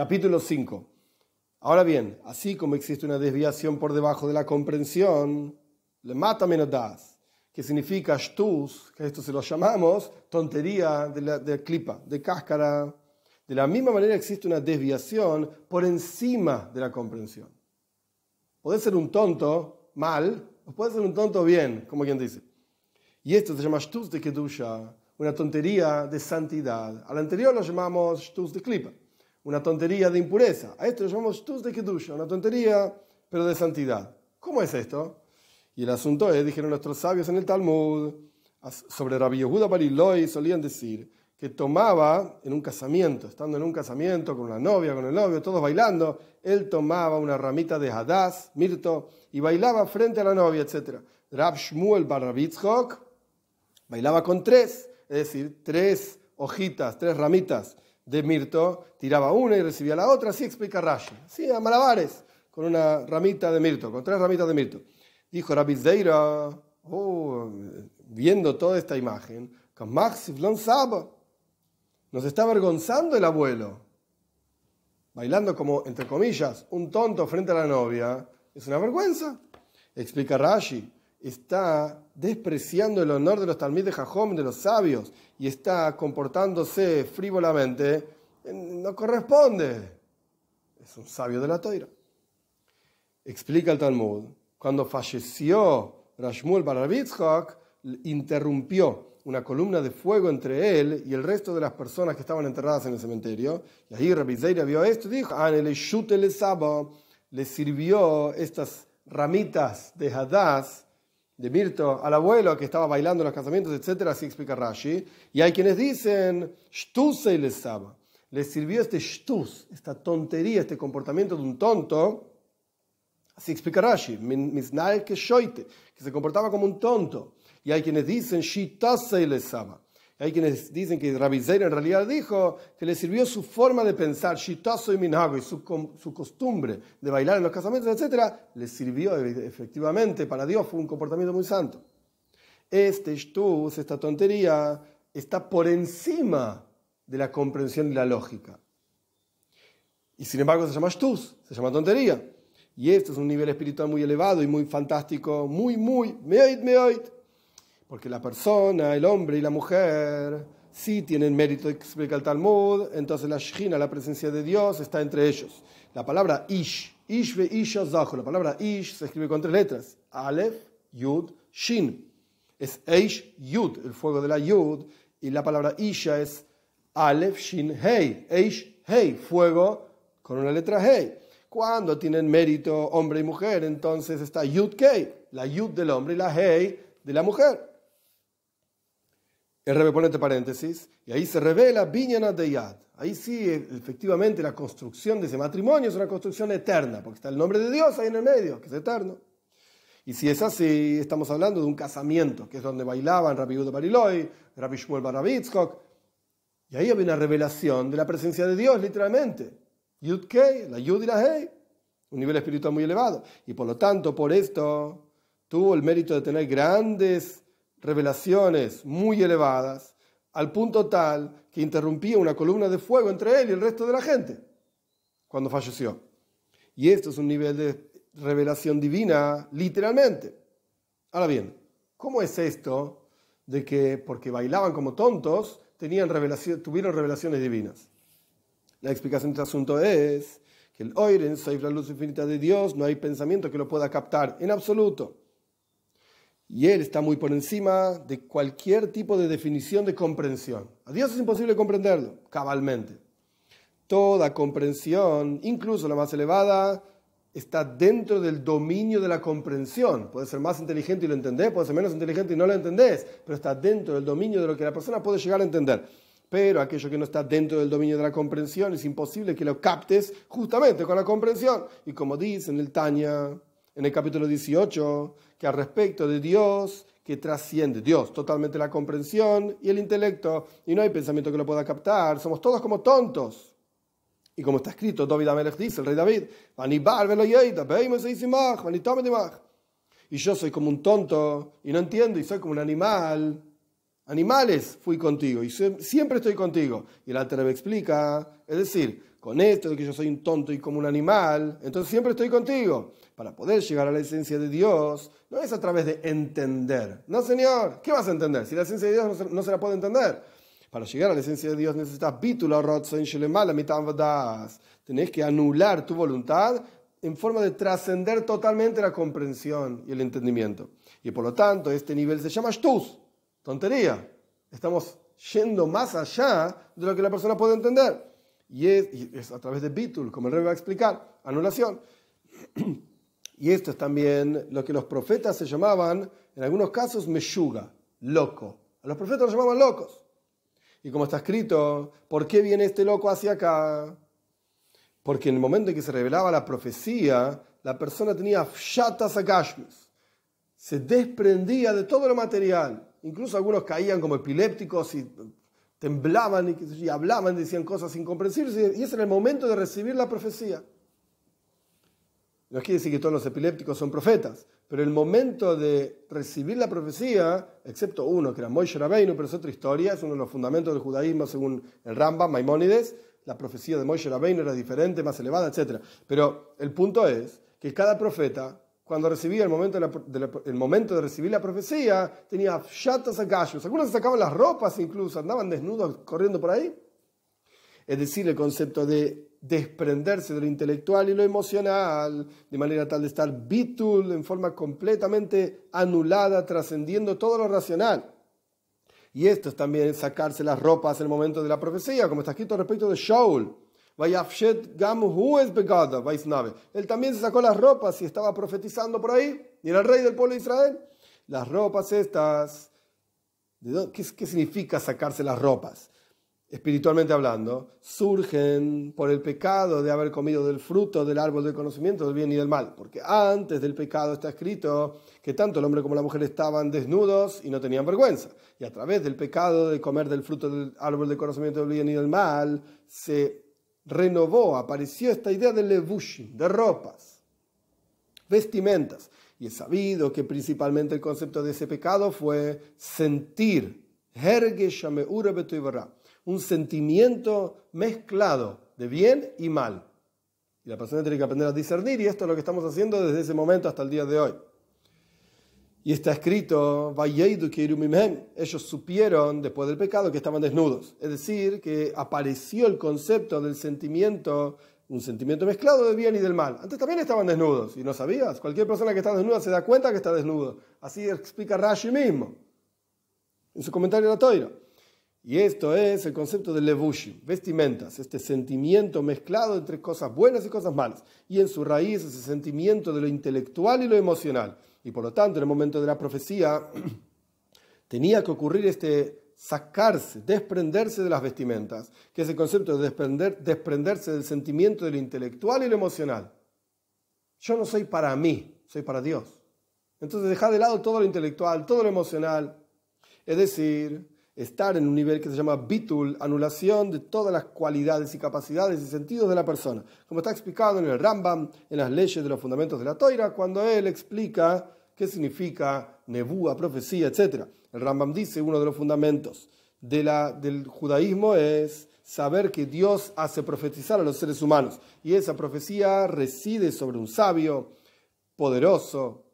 Capítulo 5. Ahora bien, así como existe una desviación por debajo de la comprensión, le mata menos das, que significa shtus, que esto se lo llamamos tontería de, de clipa, de cáscara. De la misma manera existe una desviación por encima de la comprensión. Puede ser un tonto mal, o ser un tonto bien, como quien dice. Y esto se llama shtus de kedusha, una tontería de santidad. Al anterior lo llamamos shtus de clipa una tontería de impureza. A esto le llamamos tuz de kedusha, una tontería, pero de santidad. ¿Cómo es esto? Y el asunto es, dijeron nuestros sabios en el Talmud, sobre Rabbi Yehuda Bariloi solían decir que tomaba en un casamiento, estando en un casamiento con la novia, con el novio, todos bailando, él tomaba una ramita de Hadás mirto, y bailaba frente a la novia, etc. Rab Shmuel Barabitzhok bailaba con tres, es decir, tres hojitas, tres ramitas de mirto, tiraba una y recibía la otra, así explica Rashi. Sí, a malabares, con una ramita de mirto, con tres ramitas de mirto. Dijo Rabbi oh, viendo toda esta imagen, nos está avergonzando el abuelo, bailando como, entre comillas, un tonto frente a la novia, es una vergüenza. Explica Rashi, está despreciando el honor de los talmid de Jajom, de los sabios, y está comportándose frívolamente, eh, no corresponde. Es un sabio de la toira. Explica el Talmud. Cuando falleció Rashmul Barabitzhak, interrumpió una columna de fuego entre él y el resto de las personas que estaban enterradas en el cementerio. Y ahí Rabbi vio esto y dijo, le sirvió estas ramitas de Hadás de Mirto al abuelo que estaba bailando en los casamientos, etc. Así explica Rashi. Y hay quienes dicen, les sirvió este Shtus, esta tontería, este comportamiento de un tonto. Así explica Rashi, que que se comportaba como un tonto. Y hay quienes dicen, Shitasei les saba. Hay quienes dicen que Rabizeira en realidad dijo que le sirvió su forma de pensar, shitazo y Minago y su, costumbre de bailar en los casamientos, etc., le sirvió e-, efectivamente, para Dios fue un comportamiento muy santo. Este shtus, esta tontería, está por encima de la comprensión y la lógica. Y sin embargo se llama shtus, se llama tontería. Y esto es un nivel espiritual muy elevado y muy fantástico, muy, muy, me meoit. Porque la persona, el hombre y la mujer sí tienen mérito, explica el Talmud, entonces la Shina, la presencia de Dios, está entre ellos. La palabra Ish, Ish ve Ish la palabra Ish se escribe con tres letras, Aleph, Yud, Shin. Es Eish, Yud, el fuego de la Yud, y la palabra Isha es Aleph, Shin, Hei, Eish, Hei, fuego con una letra Hei. Cuando tienen mérito hombre y mujer, entonces está Yud, Kei, la Yud del hombre y la Hei de la mujer el paréntesis, y ahí se revela viñana de Yad. Ahí sí, e, efectivamente, la construcción de ese matrimonio es una construcción eterna, porque está el nombre de Dios ahí en el medio, que es eterno. Y si es así, estamos hablando de un casamiento, que es donde bailaban Rabbi de Bariloy, Rabbi Y ahí había una revelación de la presencia de Dios, literalmente. Yud la Yud y la Hei. Un nivel espiritual muy elevado. Y por lo tanto, por esto, tuvo el mérito de tener grandes revelaciones muy elevadas, al punto tal que interrumpía una columna de fuego entre él y el resto de la gente cuando falleció. Y esto es un nivel de revelación divina, literalmente. Ahora bien, ¿cómo es esto de que porque bailaban como tontos tenían tuvieron revelaciones divinas? La explicación de este asunto es que el Oiren, sois la luz infinita de Dios, no hay pensamiento que lo pueda captar en absoluto. Y Él está muy por encima de cualquier tipo de definición de comprensión. A Dios es imposible comprenderlo, cabalmente. Toda comprensión, incluso la más elevada, está dentro del dominio de la comprensión. Puede ser más inteligente y lo entendés, puede ser menos inteligente y no lo entendés, pero está dentro del dominio de lo que la persona puede llegar a entender. Pero aquello que no está dentro del dominio de la comprensión es imposible que lo captes justamente con la comprensión. Y como dice en el Tanya, en el capítulo 18, que al respecto de Dios, que trasciende Dios, totalmente la comprensión y el intelecto, y no hay pensamiento que lo pueda captar, somos todos como tontos. Y como está escrito, David Amelech dice, el rey David, y yo soy como un tonto y no entiendo y soy como un animal. Animales fui contigo y siempre estoy contigo. Y el alter me explica, es decir, con esto de que yo soy un tonto y como un animal, entonces siempre estoy contigo para poder llegar a la esencia de Dios, no es a través de entender. No, Señor, ¿qué vas a entender? Si la esencia de Dios no se, la puede entender. Para llegar a la esencia de Dios necesitas bitula rotzen mitad vadas. Tenés que anular tu voluntad en forma de trascender totalmente la comprensión y el entendimiento. Y por lo tanto, este nivel se llama shtus, tontería. Estamos yendo más allá de lo que la persona puede entender. Y es, a través de bitul, como el rey va a explicar, anulación. Y esto es también lo que los profetas se llamaban, en algunos casos, meshuga, loco. A los profetas los llamaban locos. Y como está escrito, ¿por qué viene este loco hacia acá? Porque en el momento en que se revelaba la profecía, la persona tenía fshatas agashmis. Se desprendía de todo lo material. Incluso algunos caían como epilépticos y temblaban y, y decían cosas incomprensibles. Y ese era el momento de recibir la profecía. No quiere decir que todos los epilépticos son profetas, pero el momento de recibir la profecía, excepto uno, que era Moishe Rabbeinu, pero es otra historia, es uno de los fundamentos del judaísmo según el ramba Maimónides, la profecía de Moishe Rabbeinu era diferente, más elevada, etc. Pero el punto es que cada profeta, cuando recibía el momento de, momento de recibir la profecía, tenía chatas a gallos. Algunos se sacaban las ropas incluso, andaban desnudos corriendo por ahí. Es decir, el concepto de desprenderse de lo intelectual y lo emocional, de manera tal de estar bitul en forma completamente anulada, trascendiendo todo lo racional. Y esto es también sacarse las ropas en el momento de la profecía, como está escrito respecto de Shaul. Él también se sacó las ropas y estaba profetizando por ahí, y era el rey del pueblo de Israel. Las ropas estas, qué significa sacarse las ropas? espiritualmente hablando, surgen por el pecado de haber comido del fruto del árbol del conocimiento del bien y del mal. Porque antes del pecado está escrito que tanto el hombre como la mujer estaban desnudos y no tenían vergüenza. Y a través del pecado de comer del fruto del árbol del conocimiento del bien y del mal, se renovó, apareció esta idea de levushin, de ropas, vestimentas. Y es sabido que principalmente el concepto de ese pecado fue sentir. Herge un sentimiento mezclado de bien y mal. Y la persona tiene que aprender a discernir y esto es lo que estamos haciendo desde ese momento hasta el día de hoy. Y está escrito, ellos supieron después del pecado que estaban desnudos. Es decir, que apareció el concepto del sentimiento, un sentimiento mezclado de bien y del mal. Antes también estaban desnudos y no sabías. Cualquier persona que está desnuda se da cuenta que está desnudo. Así explica Rashi mismo en su comentario de la toira. Y esto es el concepto de levushim, vestimentas, este sentimiento mezclado entre cosas buenas y cosas malas. Y en su raíz ese sentimiento de lo intelectual y lo emocional. Y por lo tanto, en el momento de la profecía, tenía que ocurrir este sacarse, desprenderse de las vestimentas, que es el concepto de desprenderse del sentimiento de lo intelectual y lo emocional. Yo no soy para mí, soy para Dios. Entonces deja de lado todo lo intelectual, todo lo emocional. Es decir, estar en un nivel que se llama bitul, anulación de todas las cualidades y capacidades y sentidos de la persona, como está explicado en el Rambam, en las leyes de los fundamentos de la Toira, cuando él explica qué significa nebúa, profecía, etc. El Rambam dice, uno de los fundamentos de la, del judaísmo es saber que Dios hace profetizar a los seres humanos, y esa profecía reside sobre un sabio, poderoso,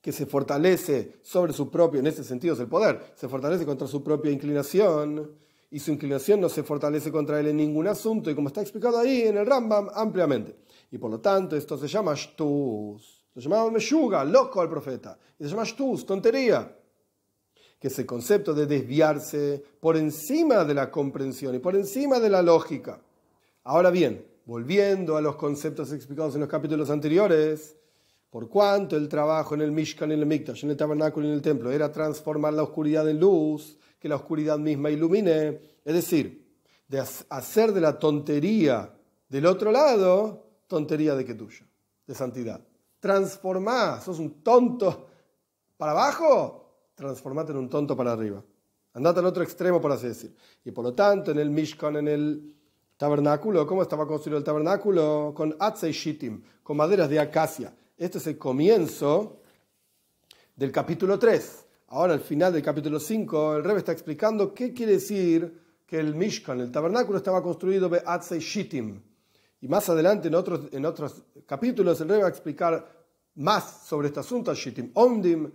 que se fortalece sobre su propio, en ese sentido es el poder, se fortalece contra su propia inclinación y su inclinación no se fortalece contra él en ningún asunto y como está explicado ahí en el Rambam ampliamente. Y por lo tanto esto se llama shtus, se llamaba meshuga, loco al profeta, y se llama shtus, tontería, que es el concepto de desviarse por encima de la comprensión y por encima de la lógica. Ahora bien, volviendo a los conceptos explicados en los capítulos anteriores, por cuanto el trabajo en el Mishkan, en el Mikdash, en el tabernáculo y en el templo era transformar la oscuridad en luz, que la oscuridad misma ilumine, es decir, de hacer de la tontería del otro lado tontería de que tuya, de santidad. Transformá, sos un tonto para abajo, transformate en un tonto para arriba. Andate al otro extremo, por así decir. Y por lo tanto, en el Mishkan, en el tabernáculo, ¿cómo estaba construido el tabernáculo? Con atzei shitim, con maderas de acacia. Este es el comienzo del capítulo 3. Ahora, al final del capítulo 5, el Rebbe está explicando qué quiere decir que el Mishkan, el tabernáculo, estaba construido de Atzei Shittim. Y más adelante, en otros, en otros capítulos, el Rebbe va a explicar más sobre este asunto, Shittim Omdim,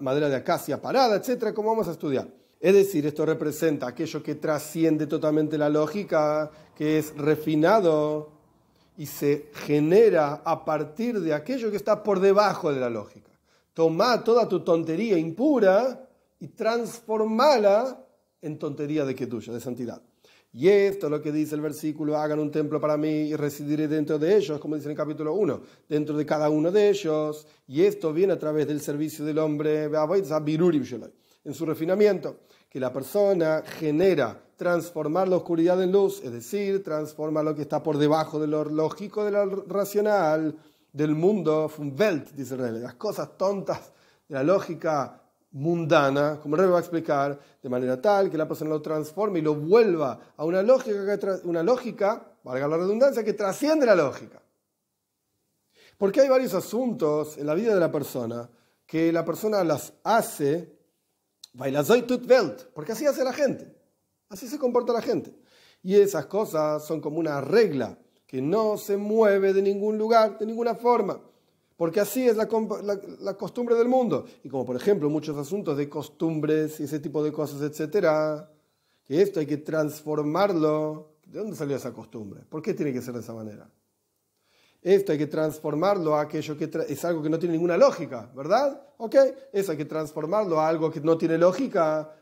madera de acacia parada, etcétera, como vamos a estudiar. Es decir, esto representa aquello que trasciende totalmente la lógica, que es refinado, y se genera a partir de aquello que está por debajo de la lógica. Toma toda tu tontería impura y transformala en tontería de que tuya, de santidad. Y esto es lo que dice el versículo, hagan un templo para mí y residiré dentro de ellos, como dice en el capítulo 1, dentro de cada uno de ellos. Y esto viene a través del servicio del hombre, en su refinamiento que la persona genera transformar la oscuridad en luz, es decir, transforma lo que está por debajo de lo lógico, de lo racional, del mundo, Welt, dice Rebe, las cosas tontas de la lógica mundana, como Rebe va a explicar, de manera tal que la persona lo transforme y lo vuelva a una lógica, una lógica, valga la redundancia, que trasciende la lógica. Porque hay varios asuntos en la vida de la persona que la persona las hace Bailazoy tut Welt, porque así hace la gente, así se comporta la gente. Y esas cosas son como una regla que no se mueve de ningún lugar, de ninguna forma, porque así es la, la costumbre del mundo. Y como por ejemplo muchos asuntos de costumbres y ese tipo de cosas, etcétera, que esto hay que transformarlo. ¿De dónde salió esa costumbre? ¿Por qué tiene que ser de esa manera? Esto hay que transformarlo a aquello que es algo que no tiene ninguna lógica, ¿verdad? Ok, eso hay que transformarlo a algo que no tiene lógica,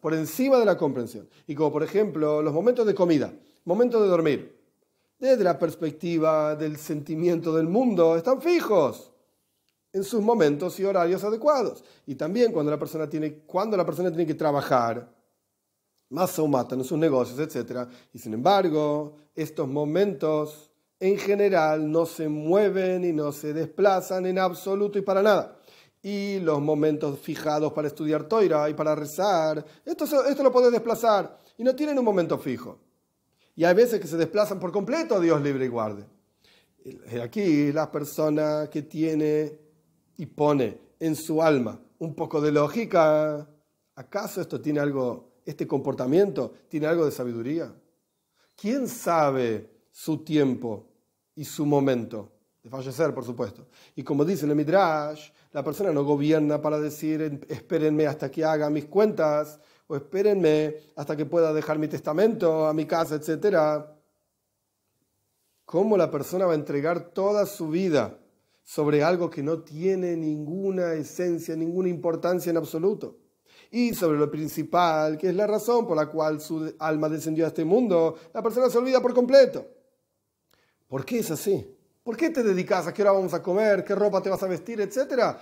por encima de la comprensión. Y como por ejemplo los momentos de comida, momentos de dormir, desde la perspectiva del sentimiento del mundo, están fijos en sus momentos y horarios adecuados. Y también cuando la persona tiene, cuando la persona tiene que trabajar, más o matan en sus negocios, etc. Y sin embargo, estos momentos en general no se mueven y no se desplazan en absoluto y para nada. Y los momentos fijados para estudiar toira y para rezar, esto, lo puedes desplazar y no tienen un momento fijo. Y hay veces que se desplazan por completo, Dios libre y guarde. Eh, aquí la persona que tiene y pone en su alma un poco de lógica, ¿acaso esto tiene algo, este comportamiento tiene algo de sabiduría? ¿Quién sabe su tiempo y su momento. De fallecer, por supuesto. Y como dice el Midrash, la persona no gobierna para decir espérenme hasta que haga mis cuentas o espérenme hasta que pueda dejar mi testamento a mi casa, etc. ¿Cómo la persona va a entregar toda su vida sobre algo que no tiene ninguna esencia, ninguna importancia en absoluto? Y sobre lo principal, que es la razón por la cual su alma descendió a este mundo, la persona se olvida por completo. ¿Por qué es así? ¿Por qué te dedicas? ¿A qué hora vamos a comer? ¿Qué ropa te vas a vestir? Etcétera.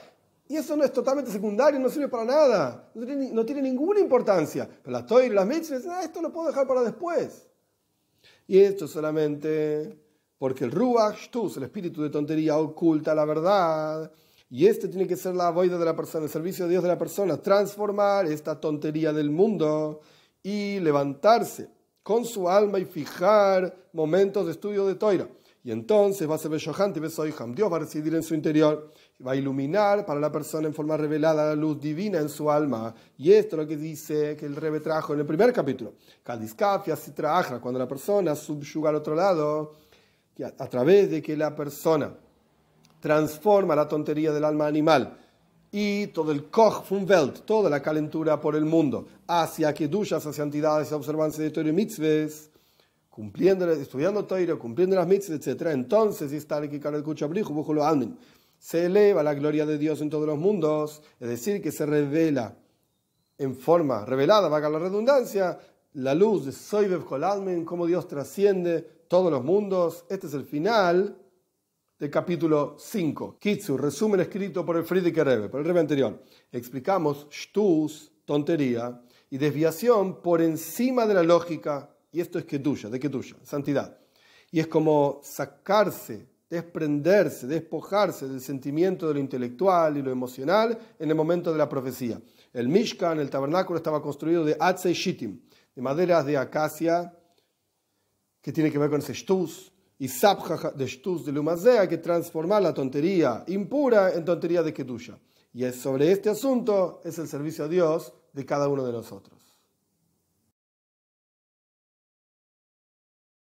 Y eso no es totalmente secundario, no sirve para nada. No tiene, ninguna importancia. Pero la toiras, las mitzvahs, eh, esto lo puedo dejar para después. Y esto solamente porque el Ruach el espíritu de tontería, oculta la verdad. Y este tiene que ser la voida de la persona, el servicio de Dios de la persona, transformar esta tontería del mundo y levantarse con su alma y fijar momentos de estudio de toira. Y entonces va a ser bellojante, Besoiham. Dios va a residir en su interior, va a iluminar para la persona en forma revelada la luz divina en su alma. Y esto es lo que dice que el Rebe trajo en el primer capítulo. si trajra, cuando la persona subyuga al otro lado, a través de que la persona transforma la tontería del alma animal y todo el Koch von toda la calentura por el mundo, hacia que duyas, hacia entidades, hacia observancia de Torah y cumpliendo, estudiando Toiro, cumpliendo las mitzvahs, etc., entonces está el se eleva la gloria de Dios en todos los mundos, es decir, que se revela en forma revelada, vaga la redundancia, la luz de Soy Koladmen, cómo Dios trasciende todos los mundos. Este es el final del capítulo 5. Kitsu, resumen escrito por el Friedrich Rebbe, por el Rebbe anterior. Explicamos shtus, tontería, y desviación por encima de la lógica y esto es tuya, de tuya, santidad. Y es como sacarse, desprenderse, despojarse del sentimiento de lo intelectual y lo emocional en el momento de la profecía. El Mishkan, el tabernáculo, estaba construido de Atzei Shittim, de maderas de acacia, que tiene que ver con ese y Sabja de shtus de Lumazea, que transforma la tontería impura en tontería de Kedusha. Y es sobre este asunto es el servicio a Dios de cada uno de nosotros.